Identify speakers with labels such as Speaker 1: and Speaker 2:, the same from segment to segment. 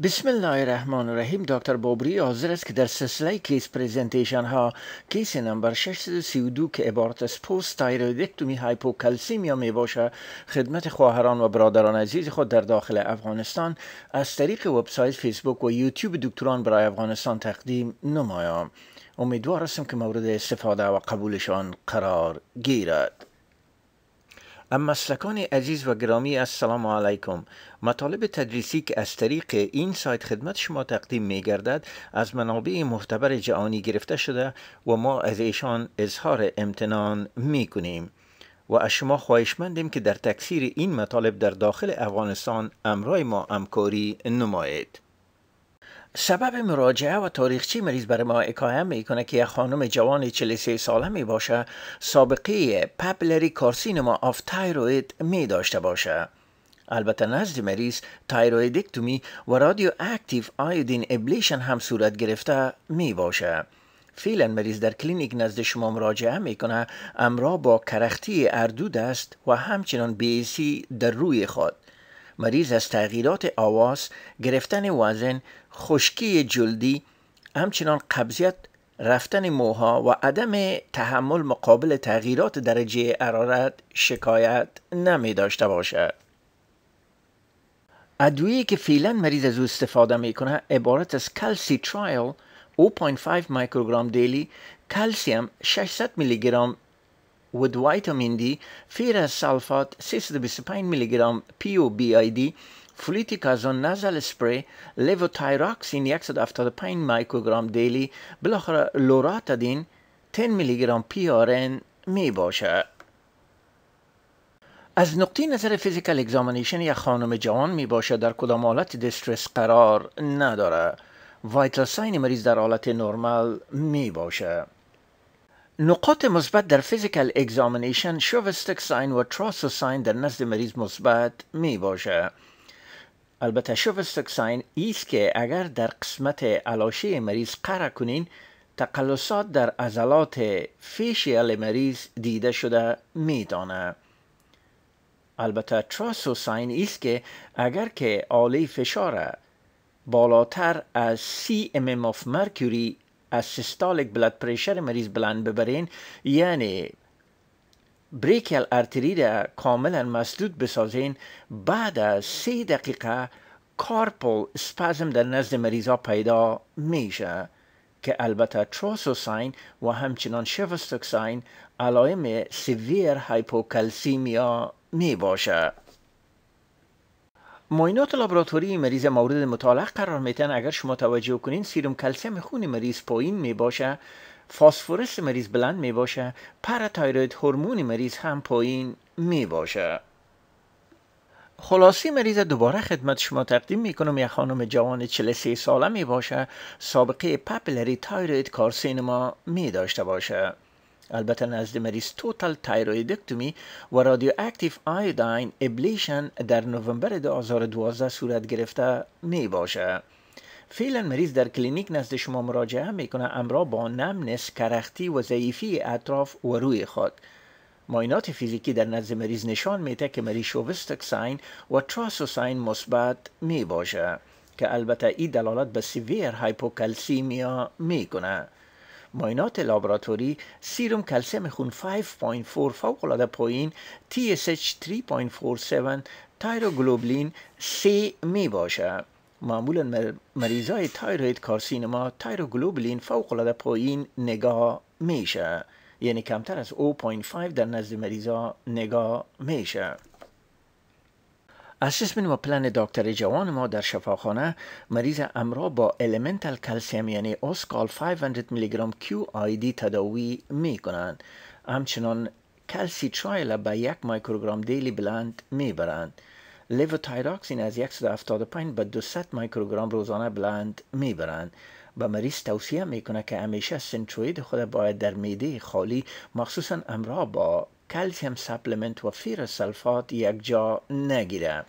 Speaker 1: بسم الله الرحمن الرحیم دکتر بابری حاضر است که در سلسله کیس پریزنتیشن ها کیس نمبر 632 که عبارت از پوست تایرویدکتومی هایپوکلسیمیا می باشه خدمت خواهران و برادران عزیز خود در داخل افغانستان از طریق وبسایت فیسبوک و یوتیوب دکتران برای افغانستان تقدیم نمایم امیدوار هستم که مورد استفاده و قبولشان قرار گیرد مسلکان عزیز و گرامی السلام علیکم مطالب تدریسی که از طریق این سایت خدمت شما تقدیم می گردد از منابع معتبر جهانی گرفته شده و ما از ایشان اظهار امتنان می کنیم و از شما خواهشمندیم که در تکثیر این مطالب در داخل افغانستان امرای ما همکاری نمایید سبب مراجعه و تاریخچی مریض برای ما اکایه میکنه که یک خانم جوان 43 ساله می باشه سابقه پپلری کارسینما آف تایروید می داشته باشه. البته نزد مریض تایرویدکتومی و رادیو اکتیف آیودین ابلیشن هم صورت گرفته می باشه. فعلا مریض در کلینیک نزد شما مراجعه کنه امرا با کرختی اردود است و همچنان بیسی در روی خود. مریض از تغییرات آواز، گرفتن وزن، خشکی جلدی، همچنان قبضیت، رفتن موها و عدم تحمل مقابل تغییرات درجه حرارت شکایت نمی داشته باشد. ادویه که فعلا مریض از او استفاده می کنه عبارت از کلسی ترایل 0.5 میکروگرم دیلی کلسیم 600 میلی with vitamin D, پی sulfate 625 mg PO BID, فلوتیکازون نزل سپری لیوتایراکسین 175 میکروگرام دیلی بالاخره لوراتادین 10 میلی گرم پی می باشه. از نقطه نظر فیزیکال اگزامنیشن یا خانم جوان می باشه در کدام حالت دسترس قرار نداره. وایتل ساین مریض در حالت نرمال می باشه. نقاط مثبت در فیزیکال اگزامینیشن شووستک ساین و تراس ساین در نزد مریض مثبت می باشه البته شووستک ساین ایست که اگر در قسمت علاشه مریض قرع کنین تقلصات در عضلات فیشیال مریض دیده شده دانه. البته تراسو ساین ایست که اگر که آلی فشار بالاتر از سی ام ام اف مرکوری از سیستالیک بلاد پریشر مریض بلند ببرین یعنی بریکل ارتری را کاملا مسدود بسازین بعد از سه دقیقه کارپل سپازم در نزد مریضا پیدا میشه که البته ساین و همچنان ساین علائم سیویر هایپوکلسیمیا می معاینات لابراتوری مریض مورد مطالعه قرار میتن اگر شما توجه کنین سیروم کلسیم خون مریض پایین میباشه فاسفورس مریض بلند میباشه پراتایروید هورمون مریض هم پایین میباشه خلاصی مریض دوباره خدمت شما تقدیم میکنم یک خانم جوان 43 ساله میباشه، سابقه پپلری تایروید کارسینما می داشته باشه البته نزد مریض توتال تایرویدکتومی و رادیواکتیو آیوداین ابلیشن در نوامبر 2012 صورت گرفته می باشه. فعلا مریض در کلینیک نزد شما مراجعه میکنه امرا با نمنس کرختی و ضعیفی اطراف و روی خود ماینات فیزیکی در نزد مریض نشان میده که مریض شوبستک و تراسوساین مثبت می باشه که البته ای دلالت به سیویر هایپوکلسیمیا میکنه ماینات لابراتوری سیروم کلسیم خون 5.4 العاده پایین TSH 3.47 تایروگلوبلین C می باشه معمولا مریضای تایروید کارسینما تایروگلوبلین العاده پایین نگاه میشه یعنی کمتر از 0.5 در نزد مریضا نگاه میشه اسسمن و پلن دکتر جوان ما در شفاخانه مریض امرا با المنتال کلسیم یعنی اسکال 500 میلی گرام کیو تداوی می کنند همچنان کلسی ترایل به یک مایکروگرام دیلی بلند می برند تایراکسین از 175 به 200 مایکروگرام روزانه بلند می برند به مریض توصیه میکنه که همیشه سنتروید خود باید در میده خالی مخصوصا امرا با کلسیم سپلمنت و فیر سلفات یک جا نگیره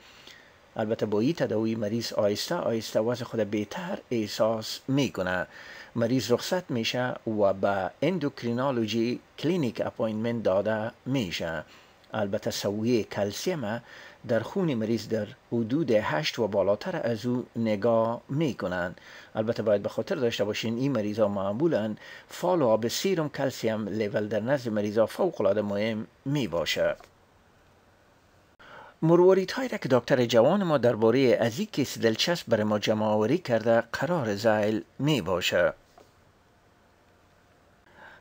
Speaker 1: البته با این تداوی مریض آیسته آیسته وضع خود بهتر احساس میکنه مریض رخصت میشه و به اندوکرینالوجی کلینیک اپوینمنت داده میشه البته سویه کلسیم در خون مریض در حدود 8 و بالاتر از او نگاه می کنند البته باید به خاطر داشته باشین این مریض ها معمولا آب سیروم کلسیم لیول در نزد مریض ها فوق العاده مهم می باشد مرواریت هایی را که دکتر جوان ما درباره از این کیس دلچسب برای ما جمع آوری کرده قرار زیل می باشه.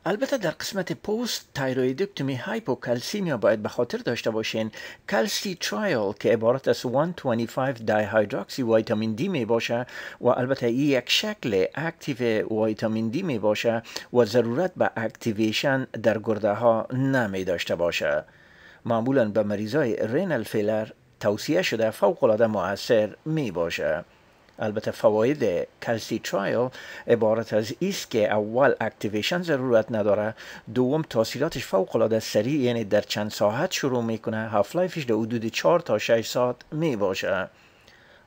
Speaker 1: البته در قسمت پوست تایرویدکتومی هایپوکلسیمیا باید به خاطر داشته باشین کلسی ترایل که عبارت از 125 دایهیدروکسی ویتامین دی می باشه و البته ای یک شکل اکتیو ویتامین دی می باشه و ضرورت به اکتیویشن در گرده ها نمی داشته باشه معمولا به مریضای رینال فیلر توصیه شده فوق العاده موثر می باشه البته فواید کلسی ترایل عبارت از ایست که اول اکتیویشن ضرورت نداره دوم تاثیراتش فوق العاده سریع یعنی در چند ساعت شروع میکنه هاف لایفش در حدود 4 تا 6 ساعت میباشه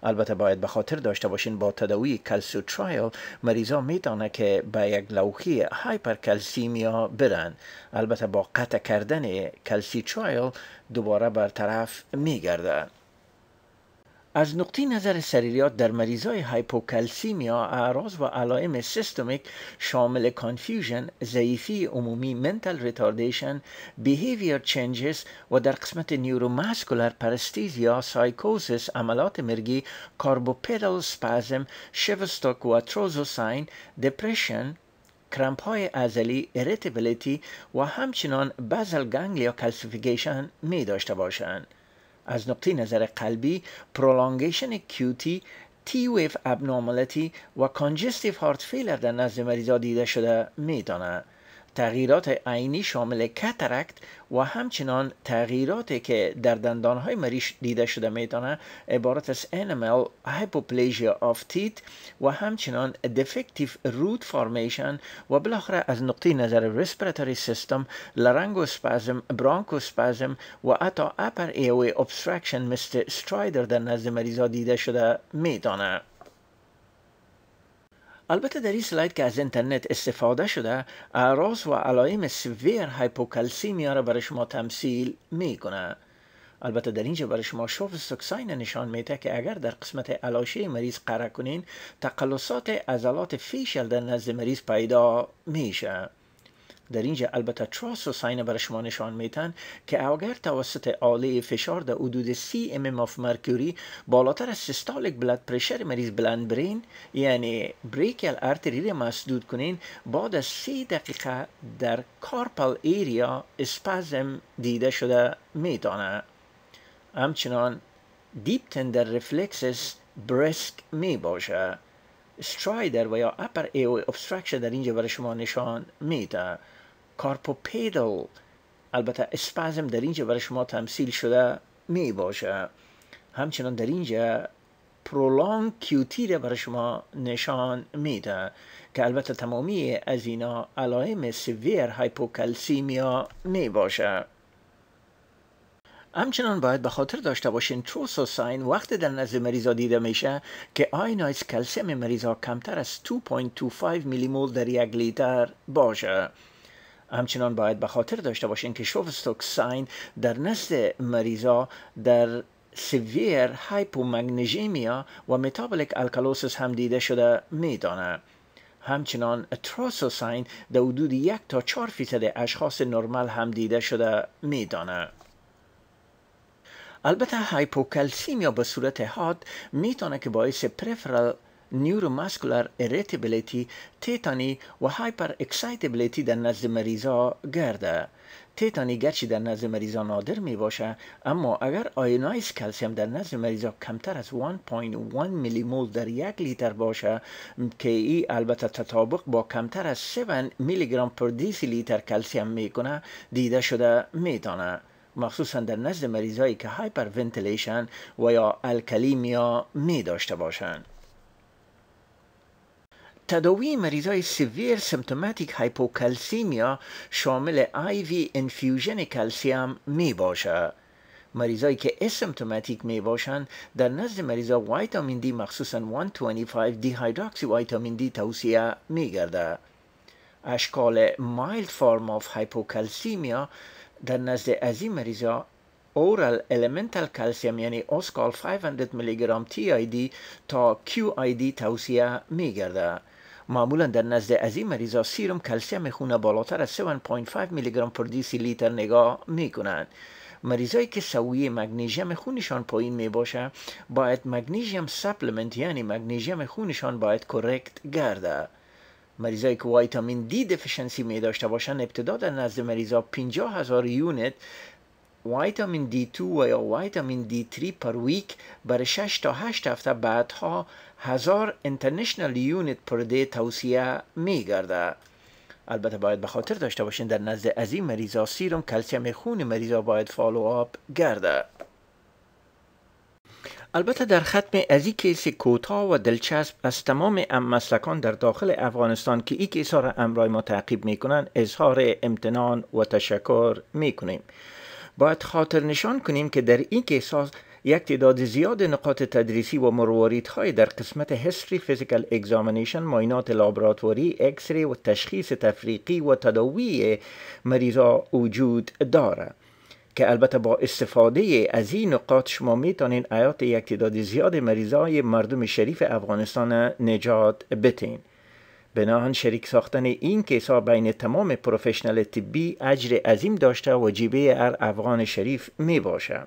Speaker 1: البته باید به خاطر داشته باشین با تداوی ترایل مریضا تانه که به یک هایپر کلسیمیا برن البته با قطع کردن کلسی ترایل دوباره برطرف میگرده از نقطه نظر سریریات در مریضای هایپوکلسیمیا اعراض و علائم سیستمیک شامل کانفیوژن، ضعیفی عمومی، منتل ریتاردیشن، بیهیویر چنجز و در قسمت نیوروماسکولر پرستیزیا، سایکوسیس، عملات مرگی، کاربوپیدال سپازم، شوستوک و تروزوساین، دپریشن، کرمپ های ازلی ارتبلیتی و همچنان بازل گنگلیا کلسیفیکیشن می داشته باشند. از نقطه نظر قلبی پرولانگیشن کیوتی تی ویف ابنامالتی و کانجستیف هارت فیلر در نزد مریضا دیده شده میدانند تغییرات عینی شامل کترکت و همچنان تغییراتی که در دندانهای مریش دیده شده میتونه عبارت از انمل هایپوپلیژیا آف تیت و همچنان دفکتیف رود فارمیشن و بالاخره از نقطه نظر ریسپراتوری سیستم لرنگو سپازم برانکو سپازم و حتی اپر ایوی ابسترکشن مثل سترایدر در نزد مریضا دیده شده میدانه البته در این سلاید که از اینترنت استفاده شده اعراض و علائم سویر هایپوکلسیمیا را برای شما تمثیل کنه. البته در اینجا برای شما شوف سکساین نشان میده که اگر در قسمت علاشه مریض قرار کنین تقلصات عضلات فیشل در نزد مریض پیدا میشه در اینجا البته تراس و ساین برای شما نشان میتن که اگر توسط آله فشار در حدود 30 ام آف مرکوری بالاتر از سیستالک بلاد پرشر مریض بلند برین یعنی بریکل ارتری را مسدود کنین بعد از 3 دقیقه در کارپل ایریا اسپازم دیده شده میتانه همچنان دیپ تندر رفلکسس برسک می باشه و یا اپر ایو ابسترکشن در اینجا برای شما نشان میده کارپوپیدل البته اسپازم در اینجا برای شما تمثیل شده می باشه همچنان در اینجا پرولانگ کیوتی را برای شما نشان میده که البته تمامی از اینا علائم سویر هایپوکلسیمیا می باشه همچنان باید به خاطر داشته باشین ساین وقت در نزد مریضا دیده میشه که آینایز کلسیم مریضا کمتر از 2.25 میلی مول در یک لیتر باشه همچنان باید به خاطر داشته باشین که ساین در نزد مریضا در سیویر هایپومگنژیمیا و متابولیک الکالوسس هم دیده شده میدانه همچنان تراسوساین در حدود یک تا چهار فیصد اشخاص نرمال هم دیده شده میدانه البته هایپوکلسیمیا به صورت حاد میتونه که باعث پرفرال neuromuscular irritability تیتانی و هایپر اکسایتیبلیتی در نزد مریضا گرده تیتانی گرچی در نزد مریضا نادر می باشه اما اگر آینایز کلسیم در نزد مریضا کمتر از 1.1 میلی مول در یک لیتر باشه که ای البته تطابق با کمتر از 7 میلی گرم پر دیسی لیتر کلسیم کنه دیده شده میتونه مخصوصا در نزد مریضایی که هایپر ونتیلیشن و یا الکلیمیا می داشته باشند تداوی مریضای سیویر سمتوماتیک هایپوکلسیمیا شامل آیوی انفیوژن کلسیم می باشه. مریضایی که اسمتوماتیک می باشند در نزد مریضا ویتامین دی مخصوصا 125 دی هایدراکسی ویتامین دی توصیه می گرده. اشکال مایلد فارم آف هایپوکلسیمیا در نزد ازی مریضا اورال الیمنتال کلسیم یعنی اسکال 500 میلی گرم تی آی دی تا کیو آی دی توصیه می گرده. معمولا در نزد از این مریضا سیروم کلسیم خونه بالاتر از 7.5 میلی گرم پر دیسی لیتر نگاه می کنند مریضایی که سویه مگنیژیم خونشان پایین می باشه باید مگنیژیم سپلمنت یعنی مگنیژیم خونشان باید کرکت گرده مریضایی که وایتامین دی دفشنسی می داشته باشند ابتدا در نزد مریضا 50 هزار یونت ویتامین D2 و یا ویتامین دی 3 پر ویک بر 6 تا 8 هفته بعدها هزار انترنشنال یونیت پر دی توصیه می گرده. البته باید به خاطر داشته باشین در نزد از این مریضا سیروم کلسیم خون مریضا باید فالو آب گرده البته در ختم از این کیس کوتاه و دلچسب از تمام مسلکان در داخل افغانستان که این کیسا را امرای ما تعقیب میکنن اظهار امتنان و تشکر میکنیم باید خاطر نشان کنیم که در این احساس یک تعداد زیاد نقاط تدریسی و های در قسمت هستری فیزیکل اگزامینیشن ماینات لابراتوری، اکسری و تشخیص تفریقی و تداوی مریضا وجود دارد که البته با استفاده از این نقاط شما میتونین ایات یک تعداد زیاد مریضای مردم شریف افغانستان نجات بتین بناهن شریک ساختن این کیس بین تمام پروفشنل طبی اجر عظیم داشته و جیبه ار افغان شریف می باشه.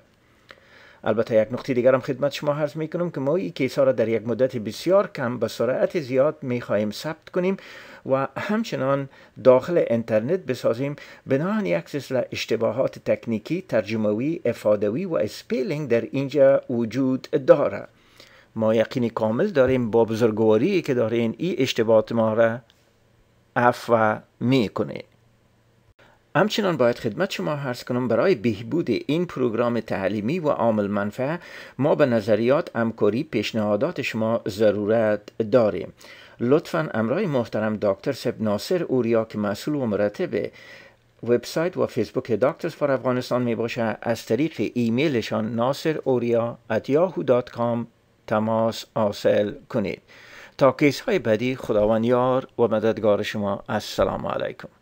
Speaker 1: البته یک نقطه دیگر خدمت شما عرض می کنم که ما این کیس را در یک مدت بسیار کم به سرعت زیاد می خواهیم ثبت کنیم و همچنان داخل اینترنت بسازیم بناهن یک سلسله اشتباهات تکنیکی، ترجموی، افادوی و اسپیلینگ در اینجا وجود دارد. ما یقین کامل داریم با بزرگواری که دارین این اشتباط ما را عفو میکنه همچنان باید خدمت شما عرض کنم برای بهبود این پروگرام تعلیمی و عامل منفع ما به نظریات همکاری پیشنهادات شما ضرورت داریم لطفا امرای محترم دکتر سب ناصر اوریا که مسئول و مرتب وبسایت و فیسبوک دکترز فار افغانستان می باشه از طریق ایمیلشان ناصر اوریا at تماس حاصل کنید تا کیس های بعدی خداوند یار و مددگار شما السلام علیکم